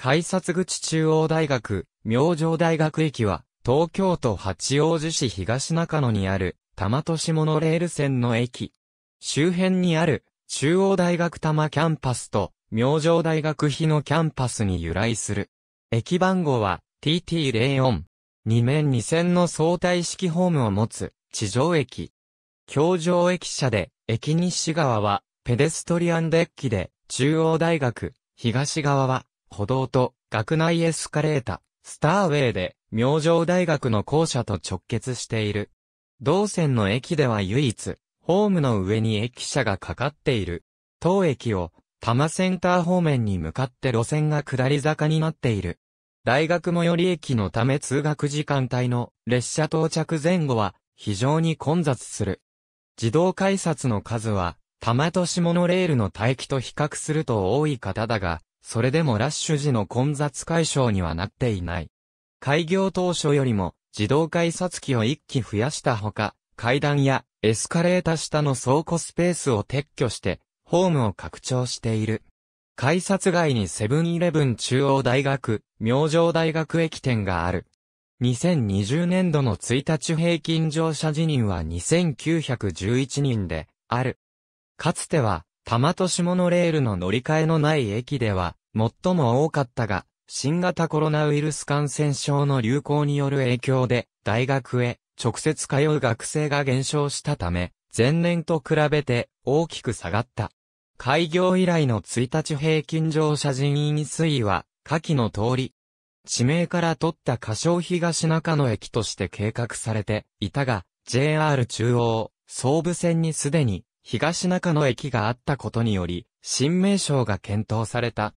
改札口中央大学、明星大学駅は、東京都八王子市東中野にある、多摩都市モノレール線の駅。周辺にある、中央大学多摩キャンパスと、明星大学日のキャンパスに由来する。駅番号は、TT04。2面2線の相対式ホームを持つ、地上駅。京上駅舎で、駅西側は、ペデストリアンデッキで、中央大学、東側は、歩道と学内エスカレータ、スターウェイで、明星大学の校舎と直結している。同線の駅では唯一、ホームの上に駅舎がかかっている。当駅を、多摩センター方面に向かって路線が下り坂になっている。大学最寄り駅のため通学時間帯の列車到着前後は非常に混雑する。自動改札の数は、多摩都市モノレールの待機と比較すると多い方だが、それでもラッシュ時の混雑解消にはなっていない。開業当初よりも自動改札機を一機増やしたほか、階段やエスカレーター下の倉庫スペースを撤去して、ホームを拡張している。改札外にセブンイレブン中央大学、明星大学駅店がある。2020年度の1日平均乗車辞任は2911人で、ある。かつては、多摩と下のレールの乗り換えのない駅では、最も多かったが、新型コロナウイルス感染症の流行による影響で、大学へ直接通う学生が減少したため、前年と比べて大きく下がった。開業以来の1日平均乗車人員推移は、下記の通り。地名から取った仮称東中野駅として計画されていたが、JR 中央、総武線にすでに東中野駅があったことにより、新名称が検討された。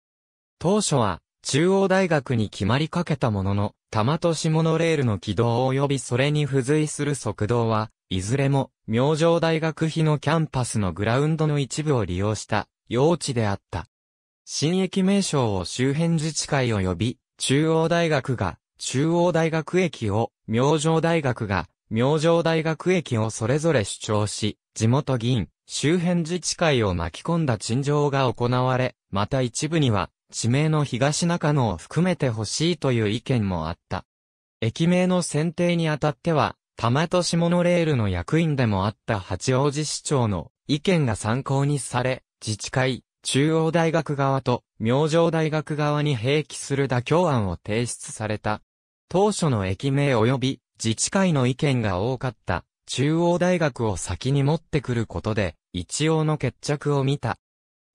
当初は、中央大学に決まりかけたものの、多摩都市モノレールの軌道及びそれに付随する側道は、いずれも、明星大学費のキャンパスのグラウンドの一部を利用した、用地であった。新駅名称を周辺自治会及び、中央大学が、中央大学駅を、明星大学が、明星大学駅をそれぞれ主張し、地元議員、周辺自治会を巻き込んだ陳情が行われ、また一部には、地名の東中野を含めてほしいという意見もあった。駅名の選定にあたっては、玉都市モノレールの役員でもあった八王子市長の意見が参考にされ、自治会、中央大学側と明星大学側に併記する妥協案を提出された。当初の駅名及び自治会の意見が多かった中央大学を先に持ってくることで一応の決着を見た。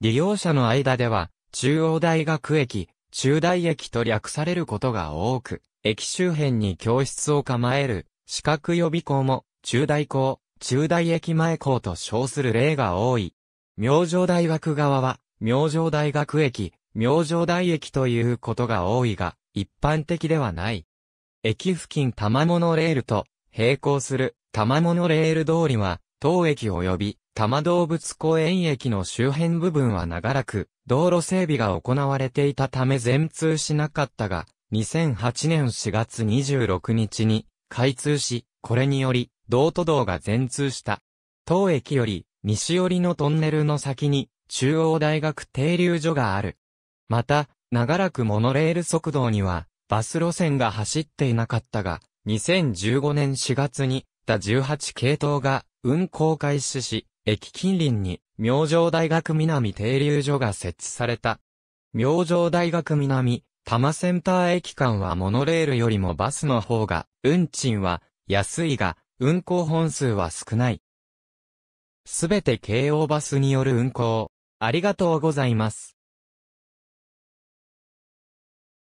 利用者の間では中央大学駅、中大駅と略されることが多く、駅周辺に教室を構える資格予備校も中大校、中大駅前校と称する例が多い。明星大学側は、明星大学駅、明星大駅ということが多いが、一般的ではない。駅付近玉物レールと並行する玉物レール通りは、当駅及び玉動物公園駅の周辺部分は長らく道路整備が行われていたため全通しなかったが、2008年4月26日に開通し、これにより道都道が全通した。当駅より西寄りのトンネルの先に中央大学停留所がある。また、長らくモノレール速道にはバス路線が走っていなかったが、2015年4月に、だ18系統が運行開始し、駅近隣に、明星大学南停留所が設置された。明星大学南、多摩センター駅間はモノレールよりもバスの方が、運賃は安いが、運行本数は少ない。すべて京王バスによる運行。ありがとうございます。